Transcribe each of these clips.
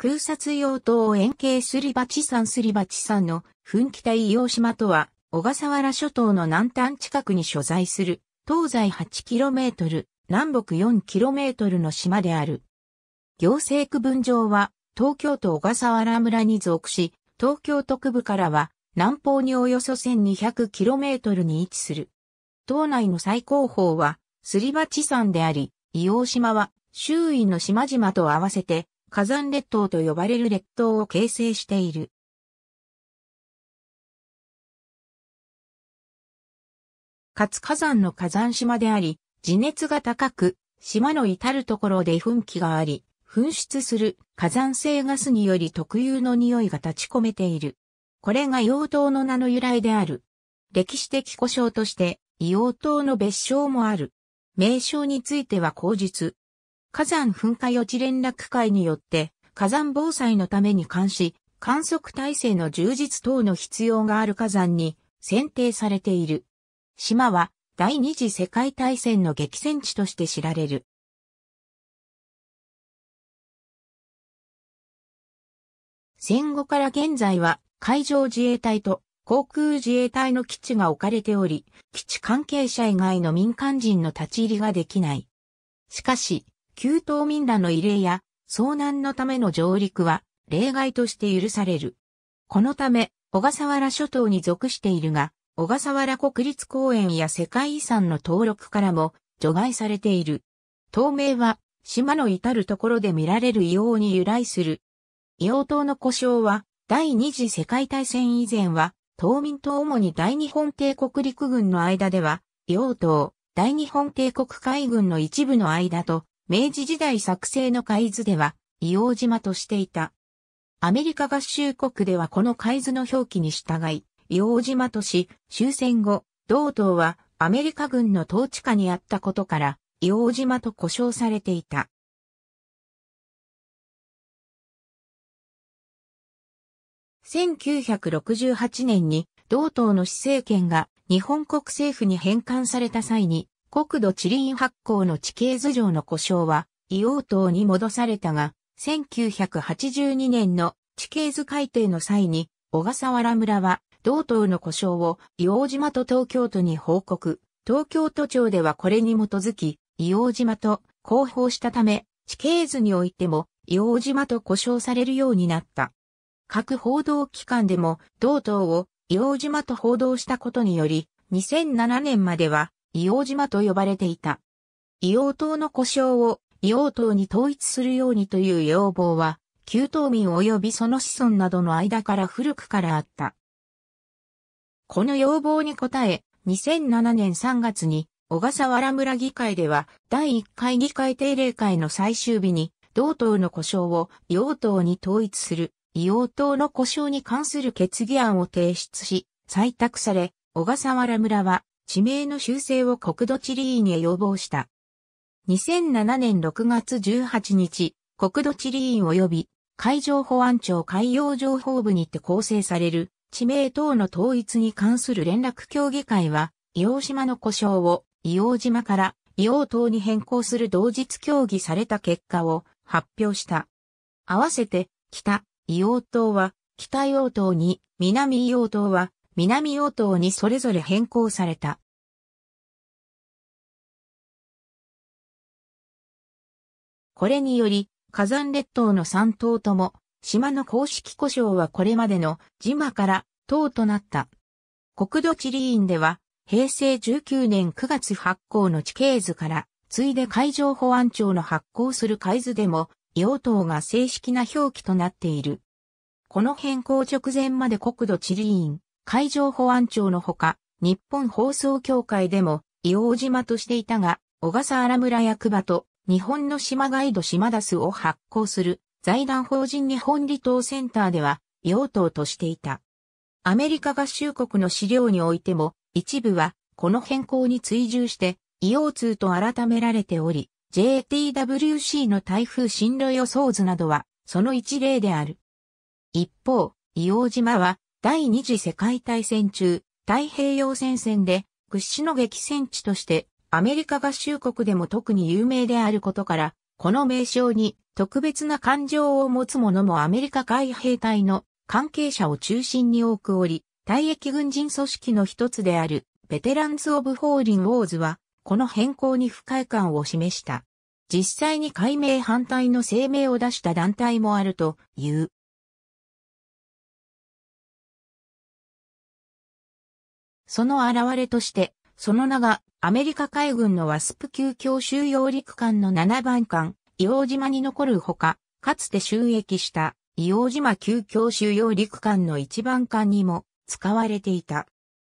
空撮用島を円形すり鉢山すり鉢山の噴気帯硫黄島とは、小笠原諸島の南端近くに所在する、東西 8km、南北 4km の島である。行政区分上は、東京都小笠原村に属し、東京都区部からは、南方におよそ 1200km に位置する。島内の最高峰は、すり鉢山であり、硫黄島は、周囲の島々と合わせて火山列島と呼ばれる列島を形成している。活火山の火山島であり、地熱が高く、島の至るところで噴気があり、噴出する火山性ガスにより特有の匂いが立ち込めている。これが硫黄島の名の由来である。歴史的故障として、硫黄島の別称もある。名称については口述、火山噴火予知連絡会によって火山防災のために監視、観測体制の充実等の必要がある火山に選定されている。島は第二次世界大戦の激戦地として知られる。戦後から現在は海上自衛隊と航空自衛隊の基地が置かれており、基地関係者以外の民間人の立ち入りができない。しかし、旧島民らの慰霊や遭難のための上陸は例外として許される。このため、小笠原諸島に属しているが、小笠原国立公園や世界遺産の登録からも除外されている。島名は、島の至るところで見られる硫黄に由来する。硫黄島の故障は、第二次世界大戦以前は、島民と主に大日本帝国陸軍の間では、硫黄島、大日本帝国海軍の一部の間と、明治時代作成の海図では、硫黄島としていた。アメリカ合衆国ではこの海図の表記に従い、硫黄島とし、終戦後、同島はアメリカ軍の統治下にあったことから、硫黄島と呼称されていた。1968年に同党の施政権が日本国政府に返還された際に国土地理院発行の地形図上の故障は、硫黄島に戻されたが、1982年の地形図改定の際に、小笠原村は、同島の故障を硫黄島と東京都に報告。東京都庁ではこれに基づき、硫黄島と広報したため、地形図においても硫黄島と故障されるようになった。各報道機関でも同島を硫黄島と報道したことにより、2007年までは硫黄島と呼ばれていた。硫黄島の故障を硫黄島に統一するようにという要望は、旧島民及びその子孫などの間から古くからあった。この要望に応え、2007年3月に、小笠原村議会では、第1回議会定例会の最終日に、同党の故障を硫黄島に統一する、硫黄島の故障に関する決議案を提出し、採択され、小笠原村は地名の修正を国土地理院へ要望した。2007年6月18日、国土地理院及び海上保安庁海洋情報部にて構成される地名等の統一に関する連絡協議会は、伊黄島の故障を伊黄島から伊黄島に変更する同日協議された結果を発表した。合わせて、北、伊黄島は北伊黄島に、南伊黄島は南応答にそれぞれ変更された。これにより、火山列島の3島とも、島の公式故障はこれまでの島から島となった。国土地理院では、平成19年9月発行の地形図から、次いで海上保安庁の発行する海図でも、硫黄島が正式な表記となっている。この変更直前まで国土地理院、海上保安庁のほか、日本放送協会でも、伊黄島としていたが、小笠原村役場と日本の島ガイド島ダスを発行する財団法人日本離島センターでは、伊黄島としていた。アメリカ合衆国の資料においても、一部は、この変更に追従して、伊黄通と改められており、JTWC の台風進路予想図などは、その一例である。一方、伊黄島は、第二次世界大戦中、太平洋戦線で屈指の激戦地としてアメリカ合衆国でも特に有名であることから、この名称に特別な感情を持つ者もアメリカ海兵隊の関係者を中心に多くおり、退役軍人組織の一つであるベテランズ・オブ・フォーリン・ウォーズは、この変更に不快感を示した。実際に解明反対の声明を出した団体もあるという。その現れとして、その名がアメリカ海軍のワスプ級強襲揚陸艦の7番艦、伊黄島に残るほか、かつて収益した伊黄島級強襲揚陸艦の1番艦にも使われていた。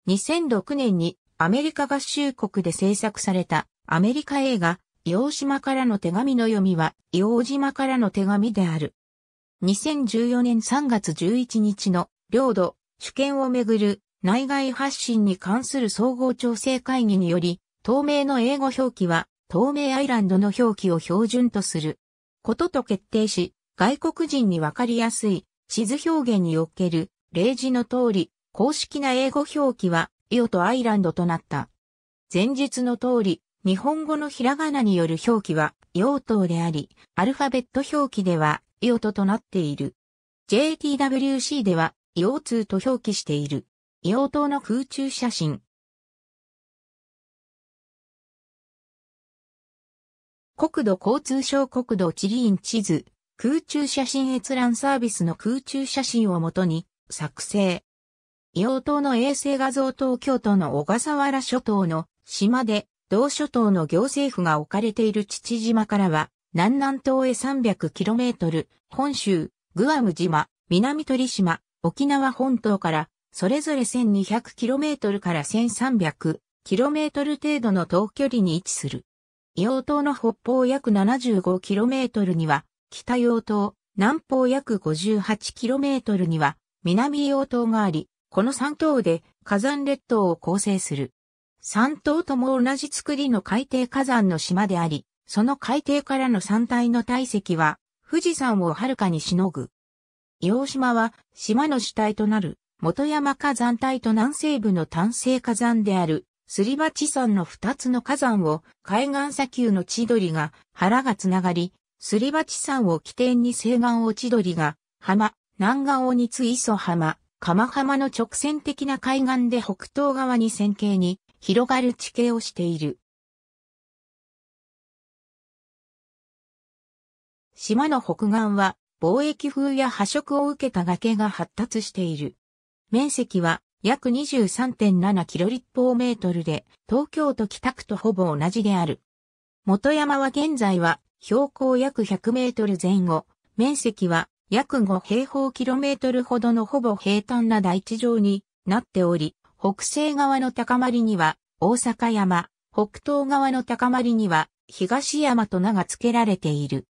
2006年にアメリカ合衆国で制作されたアメリカ映画、伊黄島からの手紙の読みは、伊黄島からの手紙である。2014年3月11日の領土、主権をめぐる内外発信に関する総合調整会議により、透明の英語表記は、透明アイランドの表記を標準とすることと決定し、外国人にわかりやすい地図表現における例示の通り、公式な英語表記は、イオとアイランドとなった。前述の通り、日本語のひらがなによる表記は、イオトであり、アルファベット表記では、イオトとなっている。JTWC では、イオツと表記している。硫黄島の空中写真。国土交通省国土地理院地図、空中写真閲覧サービスの空中写真をもとに作成。硫黄島の衛星画像東京都の小笠原諸島の島で、同諸島の行政府が置かれている父島からは、南南東へ 300km、本州、グアム島、南鳥島、沖縄本島からそれぞれ 1200km から 1300km 程度の遠距離に位置する。硫黄島の北方約 75km には北硫黄島、南方約 58km には南硫黄島があり、この3島で火山列島を構成する。3島とも同じ作りの海底火山の島であり、その海底からの山体の体積は富士山をはるかにしのぐ。硫黄島は島の主体となる元山火山帯と南西部の単成火山である、すり鉢山の二つの火山を海岸砂丘の千鳥が腹がつながり、すり鉢山を起点に西岸を千鳥が浜、南岸をにつ磯浜、釜浜の直線的な海岸で北東側に線形に広がる地形をしている。島の北岸は貿易風や破食を受けた崖が発達している。面積は約23.7キロ立方メートルで、東京都北区とほぼ同じである。元山は現在は標高約100メートル前後、面積は約5平方キロメートルほどのほぼ平坦な大地上になっており、北西側の高まりには大阪山、北東側の高まりには東山と名が付けられている。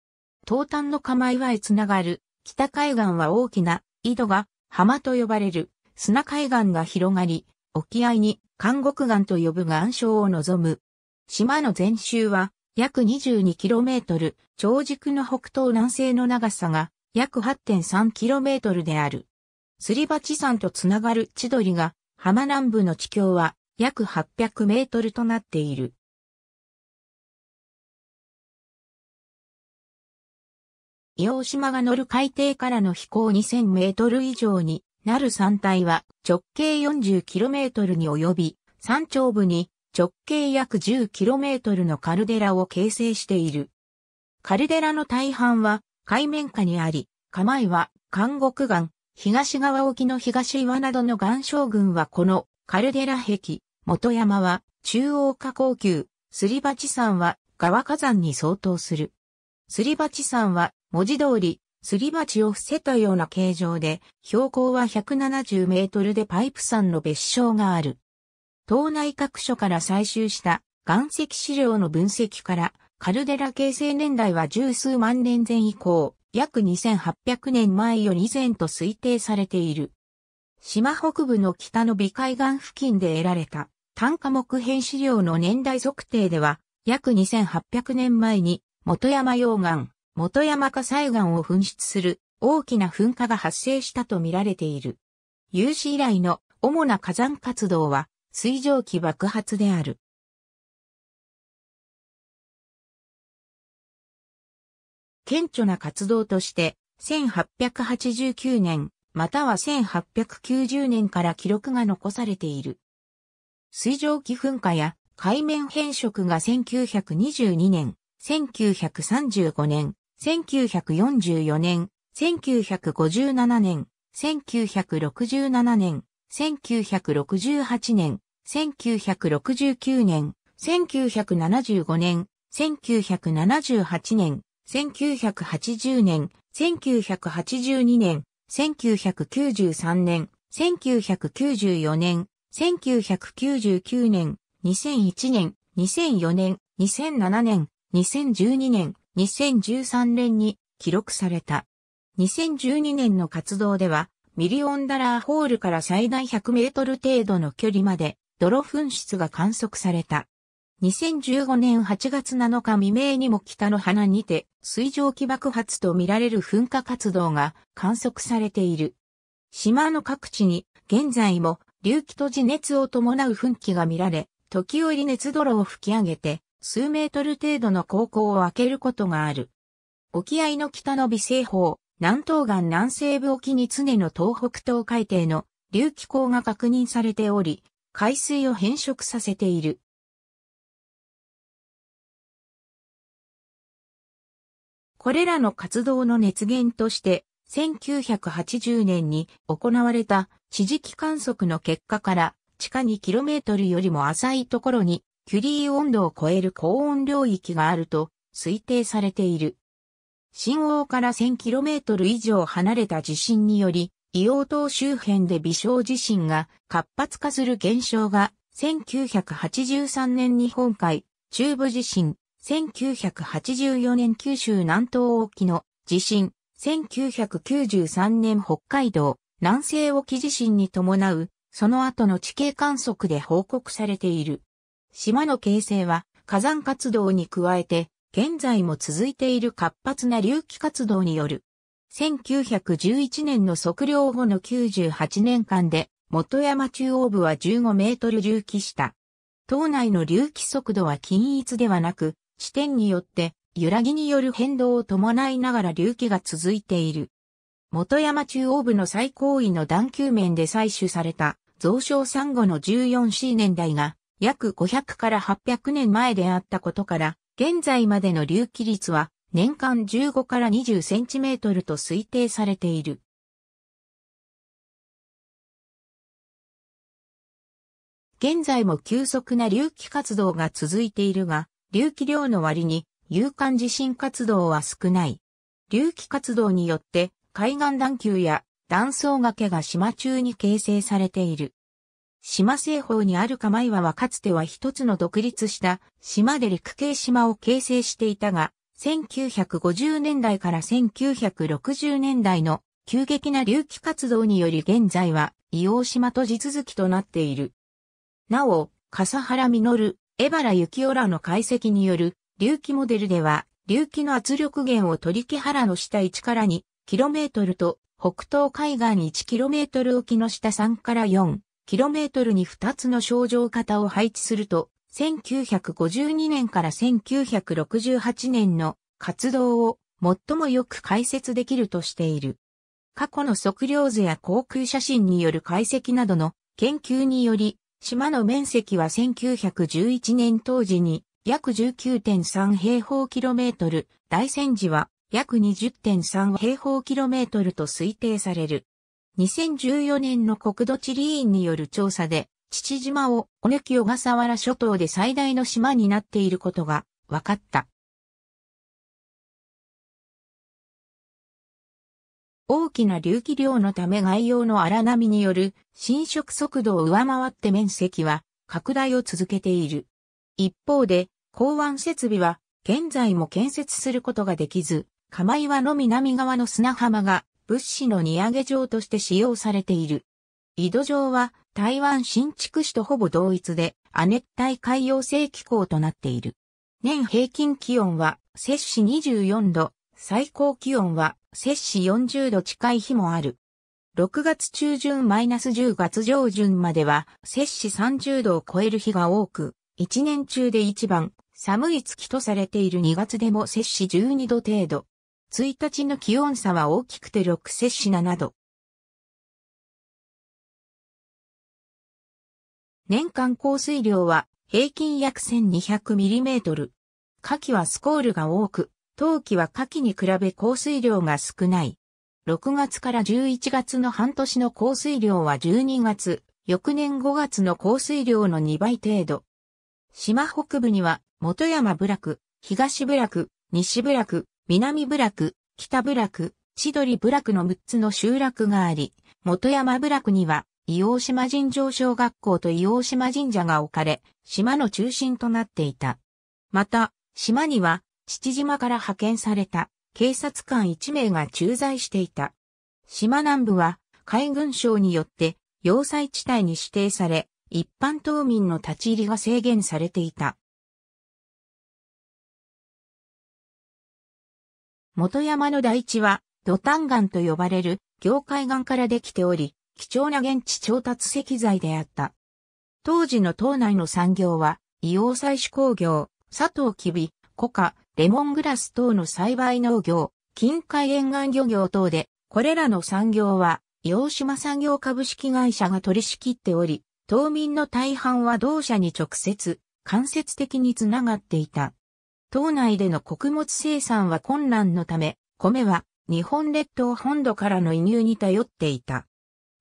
東端の釜岩へつながる北海岸は大きな井戸が浜と呼ばれる砂海岸が広がり、沖合に監獄岸と呼ぶ岩礁を望む。島の全周は約 22km、長軸の北東南西の長さが約 8.3km である。すり鉢山とつながる千鳥が浜南部の地境は約800 m となっている。硫黄島が乗る海底からの飛行2000 m 以上になる山体は直径 40km に及び、山頂部に直径約 10km のカルデラを形成している。カルデラの大半は海面下にあり、構いは監獄岩、東側沖の東岩などの岩礁群はこのカルデラ壁、元山は中央下降級、すり鉢山は川火山に相当する。すり鉢山は文字通りすり鉢を伏せたような形状で、標高は170メートルでパイプ山の別称がある。島内各所から採集した岩石資料の分析から、カルデラ形成年代は十数万年前以降、約2800年前より以前と推定されている。島北部の北の美海岸付近で得られた単化木片資料の年代測定では、約2800年前に元山溶岩、元山火災岩を噴出する大きな噴火が発生したと見られている。有史以来の主な火山活動は水蒸気爆発である。顕著な活動として、1889年、または1890年から記録が残されている。水蒸気噴火や海面変色が1922年、1935年、1944年、1957年、1967年、1968年、1969年、1975年、1978年、1980年、1982年、1993年、1994年、1999年、2001年、2004年、2007年、2012年、2013年に記録された。2012年の活動では、ミリオンダラーホールから最大100メートル程度の距離まで泥噴出が観測された。2015年8月7日未明にも北の花にて水蒸気爆発とみられる噴火活動が観測されている。島の各地に現在も隆起と地熱を伴う噴気が見られ、時折熱泥を吹き上げて数メートル程度の航行を開けることがある。沖合の北の微西方、南東岸南西部沖に常の東北東海底の流気口が確認されており、海水を変色させている。これらの活動の熱源として、1980年に行われた地磁気観測の結果から地下2トルよりも浅いところにキュリー温度を超える高温領域があると推定されている。新央から 1000km 以上離れた地震により、硫黄島周辺で微小地震が活発化する現象が、1983年日本海、中部地震、1984年九州南東沖の地震、1993年北海道南西沖地震に伴う、その後の地形観測で報告されている。島の形成は火山活動に加えて、現在も続いている活発な隆起活動による。1911年の測量後の98年間で、元山中央部は15メートル隆起した。島内の隆起速度は均一ではなく、地点によって揺らぎによる変動を伴いながら隆起が続いている。元山中央部の最高位の段丘面で採取された増床サンゴの 14C 年代が約500から800年前であったことから、現在までの隆起率は年間15から20センチメートルと推定されている。現在も急速な隆起活動が続いているが、隆起量の割に、有感地震活動は少ない。隆起活動によって、海岸段丘や断層崖が島中に形成されている。島西方にある釜岩はかつては一つの独立した島で陸系島を形成していたが、1950年代から1960年代の急激な隆起活動により現在は伊王島と地続きとなっている。なお、笠原実、江原幸男らの解析による隆起モデルでは、隆起の圧力源を取り木原の下1から 2km と北東海岸 1km 沖の下3から4。キロメートルに2つの症状型を配置すると、1952年から1968年の活動を最もよく解説できるとしている。過去の測量図や航空写真による解析などの研究により、島の面積は1911年当時に約19.3平方キロメートル、大戦時は約20.3平方キロメートルと推定される。2014年の国土地理院による調査で、父島を尾根木小笠原諸島で最大の島になっていることが分かった。大きな隆起量のため外洋の荒波による侵食速度を上回って面積は拡大を続けている。一方で、港湾設備は現在も建設することができず、釜岩の南側の砂浜が物資の荷上げ場として使用されている。井戸上は台湾新築市とほぼ同一で、亜熱帯海洋性気候となっている。年平均気温は摂氏24度、最高気温は摂氏40度近い日もある。6月中旬マイナス10月上旬までは摂氏30度を超える日が多く、1年中で一番寒い月とされている2月でも摂氏12度程度、1日の気温差は大きくて6摂氏7度。年間降水量は平均約 1200mm。夏季はスコールが多く、冬季は夏季に比べ降水量が少ない。6月から11月の半年の降水量は12月、翌年5月の降水量の2倍程度。島北部には、元山部落、東部落、西部落、南部落、北部落、千鳥部落の6つの集落があり、元山部落には、伊王島神城小学校と伊王島神社が置かれ、島の中心となっていた。また、島には、父島から派遣された警察官1名が駐在していた。島南部は海軍省によって要塞地帯に指定され、一般島民の立ち入りが制限されていた。元山の台地は、土炭岩と呼ばれる業界岩からできており、貴重な現地調達石材であった。当時の島内の産業は、硫黄採取工業、砂糖きび、コカ、レモングラス等の栽培農業、近海沿岸漁業等で、これらの産業は、洋島産業株式会社が取り仕切っており、島民の大半は同社に直接、間接的につながっていた。島内での穀物生産は困難のため、米は日本列島本土からの輸入に頼っていた。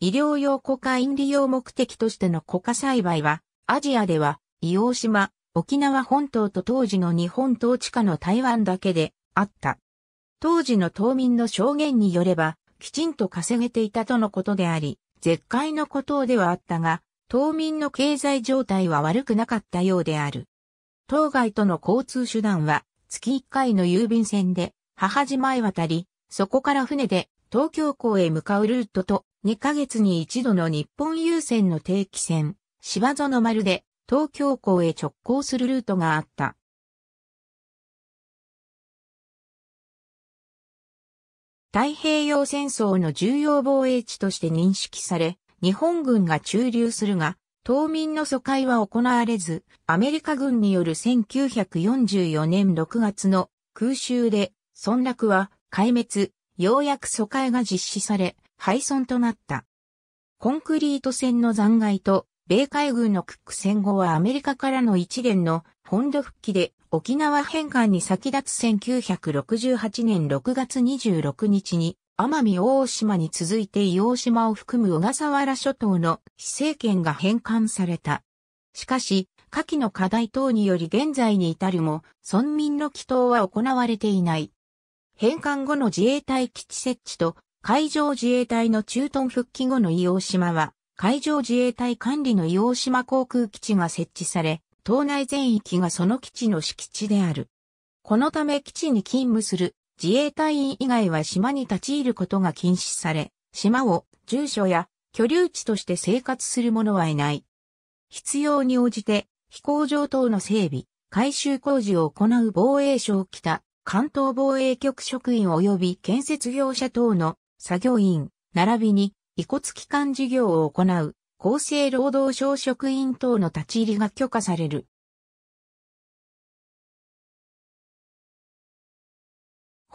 医療用コカイン利用目的としてのコカ栽培は、アジアでは、伊黄島、沖縄本島と当時の日本統治下の台湾だけであった。当時の島民の証言によれば、きちんと稼げていたとのことであり、絶海の孤島ではあったが、島民の経済状態は悪くなかったようである。当該との交通手段は、月1回の郵便船で、母島へ渡り、そこから船で東京港へ向かうルートと、2ヶ月に一度の日本郵船の定期船、芝園丸で東京港へ直行するルートがあった。太平洋戦争の重要防衛地として認識され、日本軍が駐留するが、島民の疎開は行われず、アメリカ軍による1944年6月の空襲で、村落は壊滅、ようやく疎開が実施され、廃村となった。コンクリート船の残骸と、米海軍のクック戦後はアメリカからの一連の本土復帰で沖縄返還に先立つ1968年6月26日に奄美大島に続いて伊王島を含む小笠原諸島の非政権が返還された。しかし、下記の課題等により現在に至るも、村民の祈祷は行われていない。返還後の自衛隊基地設置と、海上自衛隊の駐屯復帰後の伊王島は、海上自衛隊管理の伊王島航空基地が設置され、島内全域がその基地の敷地である。このため基地に勤務する自衛隊員以外は島に立ち入ることが禁止され、島を住所や居留地として生活する者はいない。必要に応じて飛行場等の整備、改修工事を行う防衛省北、関東防衛局職員及び建設業者等の作業員、並びに遺骨機関事業を行う厚生労働省職員等の立ち入りが許可される。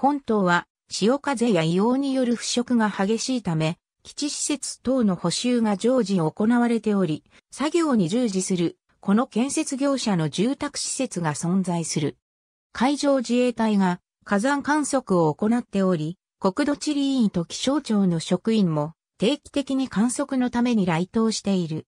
本島は潮風や硫黄による腐食が激しいため、基地施設等の補修が常時行われており、作業に従事する、この建設業者の住宅施設が存在する。海上自衛隊が火山観測を行っており、国土地理院と気象庁の職員も定期的に観測のために来島している。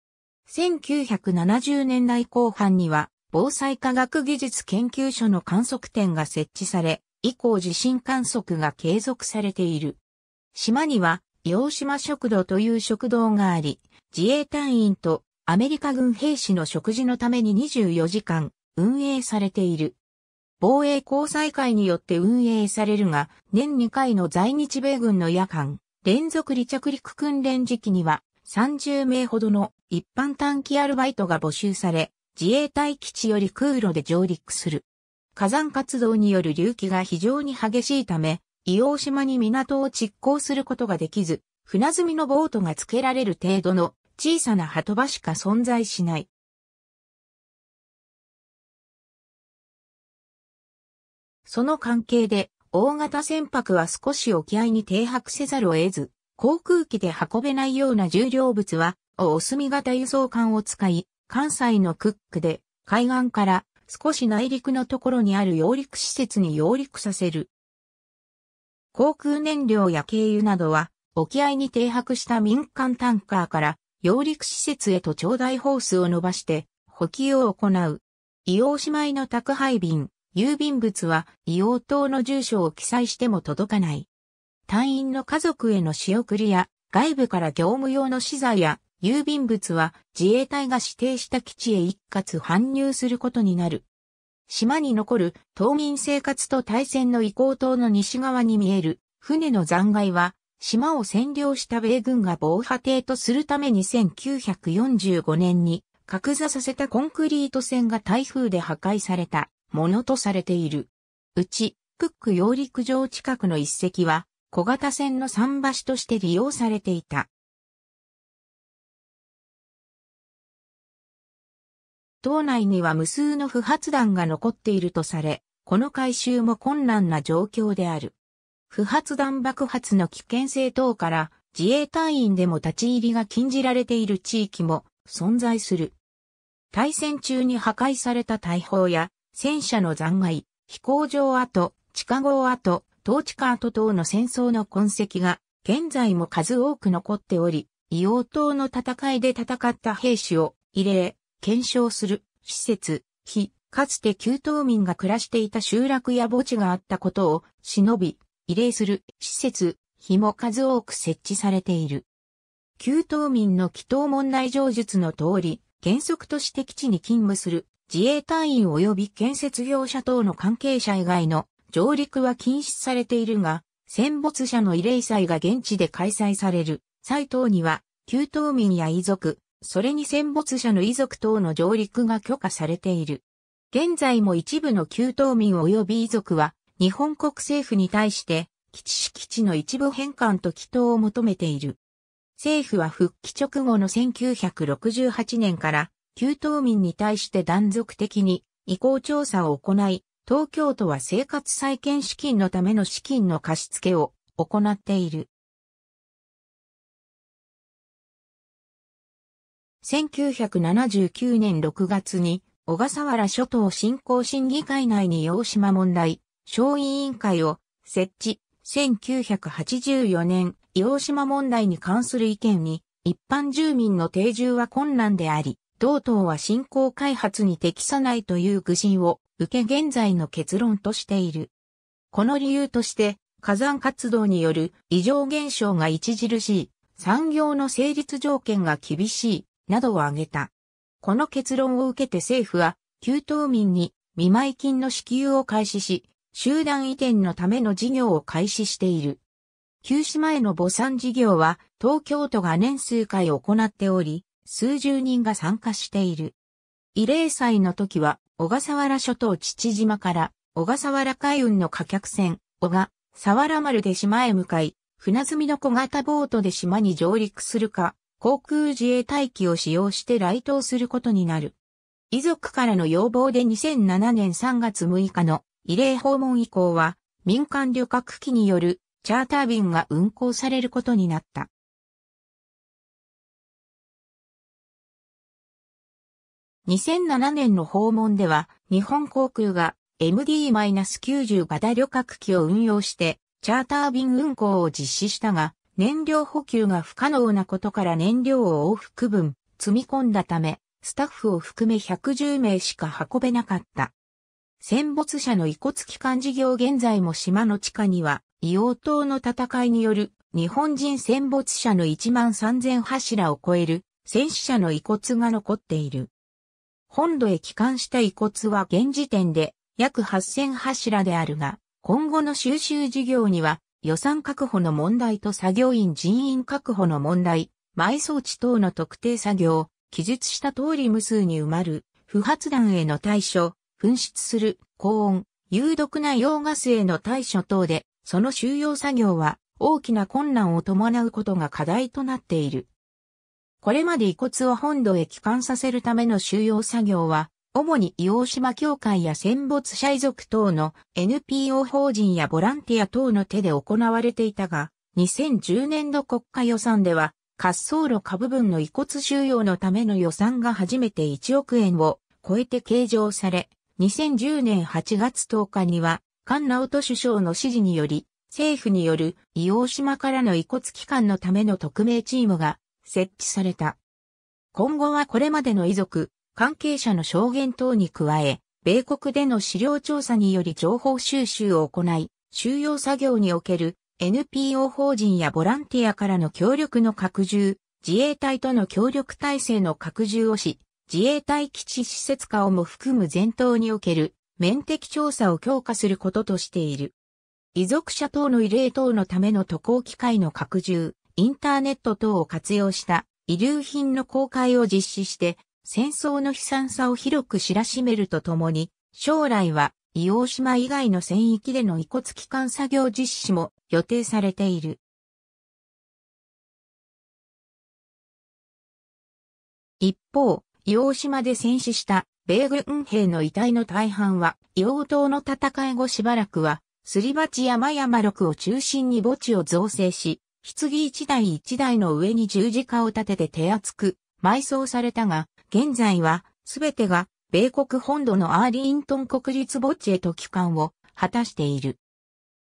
1970年代後半には防災科学技術研究所の観測点が設置され、以降地震観測が継続されている。島には、洋島食堂という食堂があり、自衛隊員とアメリカ軍兵士の食事のために24時間運営されている。防衛交際会によって運営されるが、年2回の在日米軍の夜間、連続離着陸訓練時期には、30名ほどの一般短期アルバイトが募集され、自衛隊基地より空路で上陸する。火山活動による隆起が非常に激しいため、硫黄島に港を実行することができず、船積みのボートが付けられる程度の小さな波止場しか存在しない。その関係で、大型船舶は少し沖合に停泊せざるを得ず、航空機で運べないような重量物は、お墨型輸送艦を使い、関西のクックで、海岸から少し内陸のところにある揚陸施設に揚陸させる。航空燃料や軽油などは、沖合に停泊した民間タンカーから、揚陸施設へと頂戴ホースを伸ばして、補給を行う。硫黄姉妹の宅配便、郵便物は硫黄島の住所を記載しても届かない。隊員の家族への仕送りや、外部から業務用の資材や郵便物は自衛隊が指定した基地へ一括搬入することになる。島に残る島民生活と大戦の移行島の西側に見える船の残骸は島を占領した米軍が防波堤とするために1945年に格座させたコンクリート船が台風で破壊されたものとされている。うち、クック揚陸場近くの一隻は小型船の桟橋として利用されていた。島内には無数の不発弾が残っているとされ、この回収も困難な状況である。不発弾爆発の危険性等から自衛隊員でも立ち入りが禁じられている地域も存在する。対戦中に破壊された大砲や戦車の残骸、飛行場跡、地下壕跡、統治ー跡等の戦争の痕跡が現在も数多く残っており、硫黄島の戦いで戦った兵士を慰霊、検証する施設、非、かつて旧島民が暮らしていた集落や墓地があったことを忍び、慰霊する施設、非も数多く設置されている。旧島民の祈祷問題上述の通り、原則として基地に勤務する自衛隊員及び建設業者等の関係者以外の上陸は禁止されているが、戦没者の慰霊祭が現地で開催される、祭等には、旧島民や遺族、それに戦没者の遺族等の上陸が許可されている。現在も一部の旧島民及び遺族は、日本国政府に対して、基地敷地の一部返還と祈祷を求めている。政府は復帰直後の1968年から、旧島民に対して断続的に移行調査を行い、東京都は生活再建資金のための資金の貸付を行っている。1979年6月に、小笠原諸島振興審議会内に洋島問題、小委員会を設置。1984年、洋島問題に関する意見に、一般住民の定住は困難であり、同党は振興開発に適さないという愚心を受け現在の結論としている。この理由として、火山活動による異常現象が著しい、産業の成立条件が厳しい、などを挙げた。この結論を受けて政府は、旧島民に見舞い金の支給を開始し、集団移転のための事業を開始している。旧島への母産事業は東京都が年数回行っており、数十人が参加している。慰霊祭の時は、小笠原諸島父島から小笠原海運の貨客船、小笠原丸で島へ向かい、船積みの小型ボートで島に上陸するか、航空自衛隊機を使用して来島することになる。遺族からの要望で2007年3月6日の慰霊訪問以降は民間旅客機によるチャーター便が運航されることになった。2007年の訪問では日本航空が MD-90 型旅客機を運用してチャーター便運航を実施したが燃料補給が不可能なことから燃料を往復分積み込んだため、スタッフを含め110名しか運べなかった。戦没者の遺骨機関事業現在も島の地下には、硫黄島の戦いによる日本人戦没者の1万3000柱を超える戦死者の遺骨が残っている。本土へ帰還した遺骨は現時点で約8000柱であるが、今後の収集事業には予算確保の問題と作業員人員確保の問題、埋葬地等の特定作業、記述した通り無数に埋まる、不発弾への対処、紛失する、高温、有毒な溶ガスへの対処等で、その収容作業は大きな困難を伴うことが課題となっている。これまで遺骨を本土へ帰還させるための収容作業は、主に硫黄島協会や戦没者遺族等の NPO 法人やボランティア等の手で行われていたが、2010年度国家予算では、滑走路下部分の遺骨収容のための予算が初めて1億円を超えて計上され、2010年8月10日には、菅直人首相の指示により、政府による硫黄島からの遺骨機関のための特命チームが設置された。今後はこれまでの遺族、関係者の証言等に加え、米国での資料調査により情報収集を行い、収容作業における NPO 法人やボランティアからの協力の拡充、自衛隊との協力体制の拡充をし、自衛隊基地施設化をも含む全島における面的調査を強化することとしている。遺族者等の慰霊等のための渡航機会の拡充、インターネット等を活用した遺留品の公開を実施して、戦争の悲惨さを広く知らしめるとともに、将来は、伊黄島以外の戦域での遺骨帰還作業実施も予定されている。一方、伊黄島で戦死した米軍兵の遺体の大半は、伊黄島の戦い後しばらくは、すり鉢山山六を中心に墓地を造成し、棺一台一台の上に十字架を立てて手厚く埋葬されたが、現在は、すべてが、米国本土のアーリントン国立墓地へと帰還を果たしている。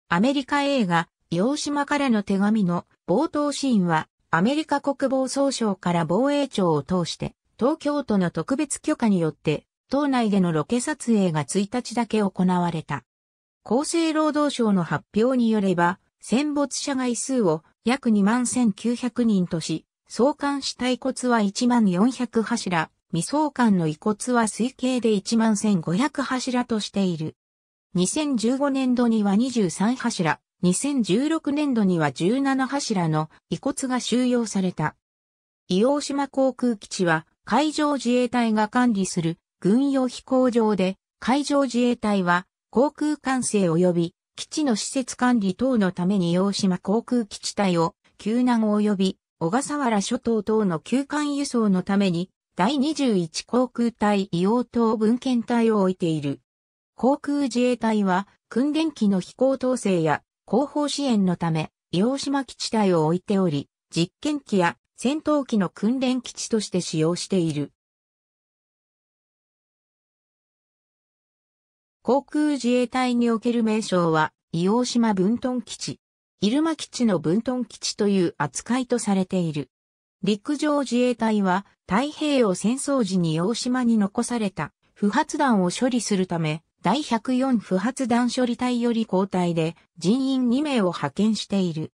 アメリカ映画、洋島からの手紙の冒頭シーンは、アメリカ国防総省から防衛庁を通して、東京都の特別許可によって、島内でのロケ撮影が1日だけ行われた。厚生労働省の発表によれば、戦没者外数を約2万1900人とし、相関死体骨は1万400柱、未送関の遺骨は推計で11,500柱としている。2015年度には23柱、2016年度には17柱の遺骨が収容された。伊王島航空基地は海上自衛隊が管理する軍用飛行場で、海上自衛隊は航空管制及び基地の施設管理等のために大島航空基地隊を救難及び小笠原諸島等の休館輸送のために第21航空隊硫黄島文献隊を置いている。航空自衛隊は訓練機の飛行統制や後方支援のため、硫黄島基地隊を置いており、実験機や戦闘機の訓練基地として使用している。航空自衛隊における名称は、硫黄島分屯基地、入間基地の分屯基地という扱いとされている。陸上自衛隊は、太平洋戦争時に大島に残された不発弾を処理するため、第104不発弾処理隊より交代で人員2名を派遣している。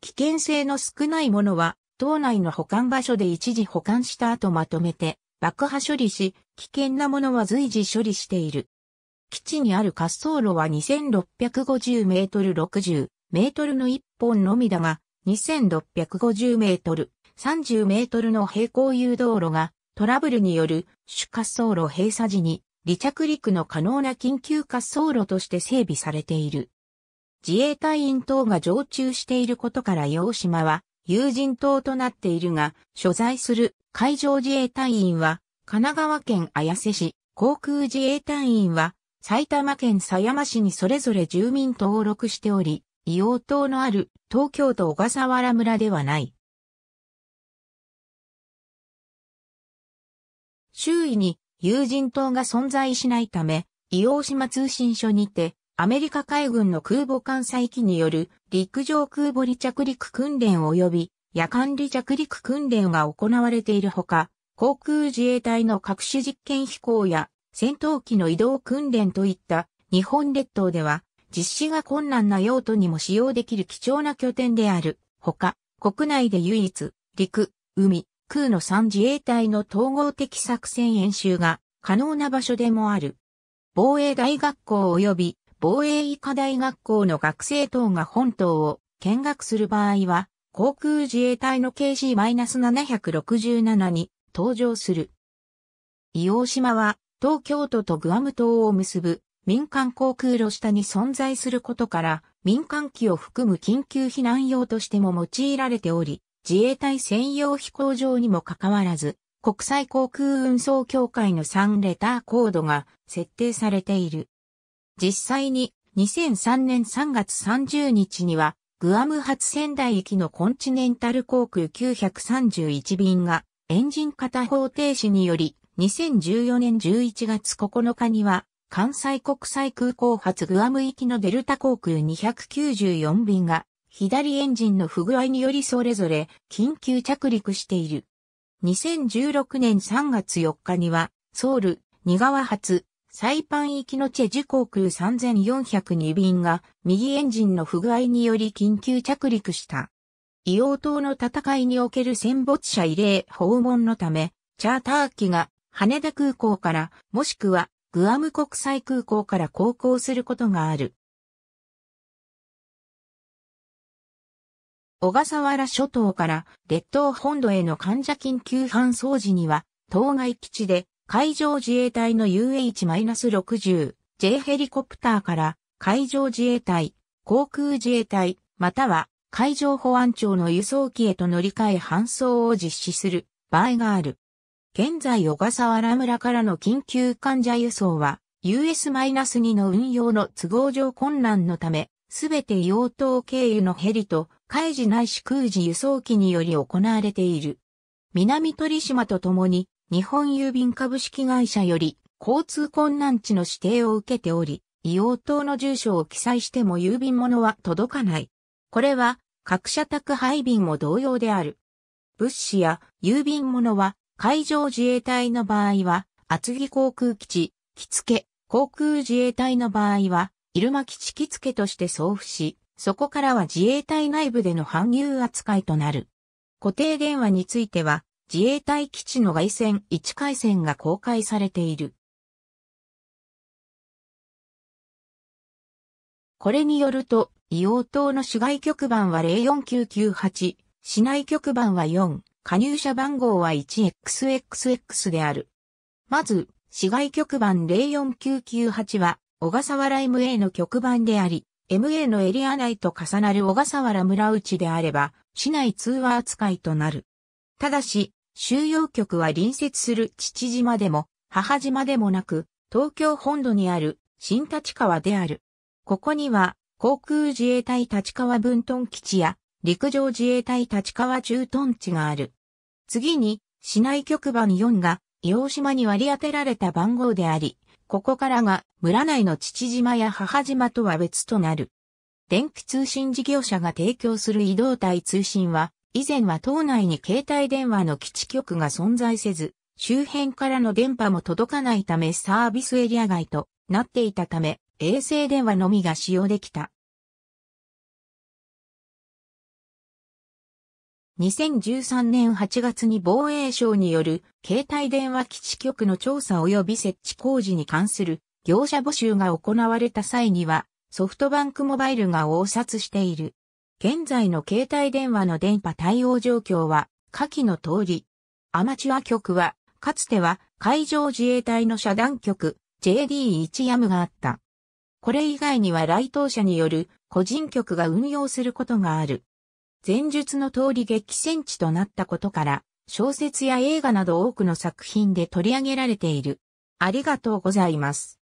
危険性の少ないものは、島内の保管場所で一時保管した後まとめて爆破処理し、危険なものは随時処理している。基地にある滑走路は2650メートル60メートルの1本のみだが、2650メートル30メートルの平行誘導路がトラブルによる主滑走路閉鎖時に離着陸の可能な緊急滑走路として整備されている。自衛隊員等が常駐していることから洋島は有人島となっているが、所在する海上自衛隊員は神奈川県綾瀬市、航空自衛隊員は埼玉県狭山市にそれぞれ住民登録しており、硫黄島のある東京都小笠原村ではない。周囲に有人島が存在しないため、伊王島通信所にて、アメリカ海軍の空母艦載機による陸上空母離着陸訓練及び夜間離着陸訓練が行われているほか、航空自衛隊の各種実験飛行や戦闘機の移動訓練といった日本列島では実施が困難な用途にも使用できる貴重な拠点であるほか、国内で唯一陸、海、空の3自衛隊の統合的作戦演習が可能な場所でもある。防衛大学校及び防衛医科大学校の学生等が本島を見学する場合は、航空自衛隊の KC-767 に登場する。伊黄島は東京都とグアム島を結ぶ民間航空路下に存在することから民間機を含む緊急避難用としても用いられており、自衛隊専用飛行場にもかかわらず、国際航空運送協会の3レターコードが設定されている。実際に2003年3月30日には、グアム発仙台行きのコンチネンタル航空931便がエンジン片方停止により、2014年11月9日には、関西国際空港発グアム行きのデルタ航空294便が左エンジンの不具合によりそれぞれ緊急着陸している。2016年3月4日には、ソウル、ニガワ発、サイパン行きのチェジ航空3402便が右エンジンの不具合により緊急着陸した。硫黄島の戦いにおける戦没者慰霊訪問のため、チャーター機が羽田空港からもしくはグアム国際空港から航行することがある。小笠原諸島から列島本土への患者緊急搬送時には、当該基地で海上自衛隊の UH-60J ヘリコプターから海上自衛隊、航空自衛隊、または海上保安庁の輸送機へと乗り換え搬送を実施する場合がある。現在小笠原村からの緊急患者輸送は US-2 の運用の都合上困難のため、すべて用途経由のヘリと海事ないし空事輸送機により行われている。南鳥島とともに、日本郵便株式会社より、交通困難地の指定を受けており、硫黄島の住所を記載しても郵便物は届かない。これは、各社宅配便も同様である。物資や郵便物は、海上自衛隊の場合は、厚木航空基地、着付け、航空自衛隊の場合は、入間基地着付けとして送付し、そこからは自衛隊内部での搬入扱いとなる。固定電話については、自衛隊基地の外線1回線が公開されている。これによると、硫黄島の市外局番は04998、市内局番は4、加入者番号は 1XXX である。まず、市外局番04998は、小笠原 MA の局番であり、MA のエリア内と重なる小笠原村内であれば、市内通話扱いとなる。ただし、収容局は隣接する父島でも、母島でもなく、東京本土にある新立川である。ここには、航空自衛隊立川分屯基地や、陸上自衛隊立川駐屯地がある。次に、市内局番4が、硫黄島に割り当てられた番号であり、ここからが村内の父島や母島とは別となる。電気通信事業者が提供する移動体通信は、以前は島内に携帯電話の基地局が存在せず、周辺からの電波も届かないためサービスエリア外となっていたため、衛星電話のみが使用できた。2013年8月に防衛省による携帯電話基地局の調査及び設置工事に関する業者募集が行われた際にはソフトバンクモバイルが応札している。現在の携帯電話の電波対応状況は下記の通り。アマチュア局はかつては海上自衛隊の遮断局 JD1 ヤムがあった。これ以外には来島者による個人局が運用することがある。前述の通り激戦地となったことから、小説や映画など多くの作品で取り上げられている。ありがとうございます。